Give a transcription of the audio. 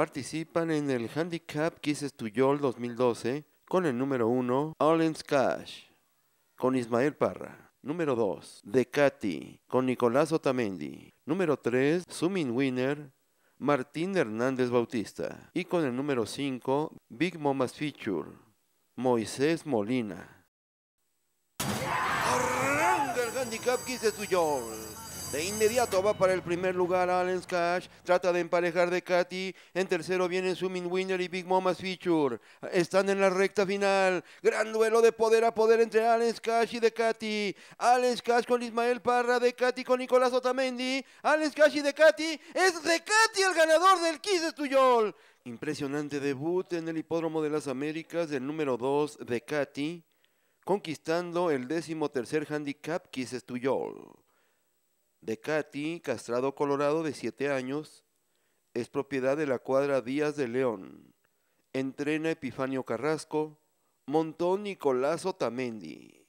participan en el Handicap Kisses to Yol 2012 con el número 1, Allens Cash, con Ismael Parra. Número 2, Decati, con Nicolás Otamendi. Número 3, Sumin Winner, Martín Hernández Bautista. Y con el número 5, Big Momas Feature, Moisés Molina. el Handicap de inmediato va para el primer lugar allens Cash, trata de emparejar de Katy, en tercero vienen Summing Winner y Big Mama's Feature. Están en la recta final, gran duelo de poder a poder entre Allen Cash y de Katy. Alan Cash con Ismael Parra, de Katy con Nicolás Otamendi, Alan Cash y de Katy, es de Katy el ganador del Kiss Estuyol. Impresionante debut en el Hipódromo de las Américas del número 2 de Katy, conquistando el décimo tercer handicap Kiss Estuyol de Castrado Colorado, de 7 años, es propiedad de la cuadra Díaz de León. Entrena Epifanio Carrasco, Montón Nicolás Otamendi.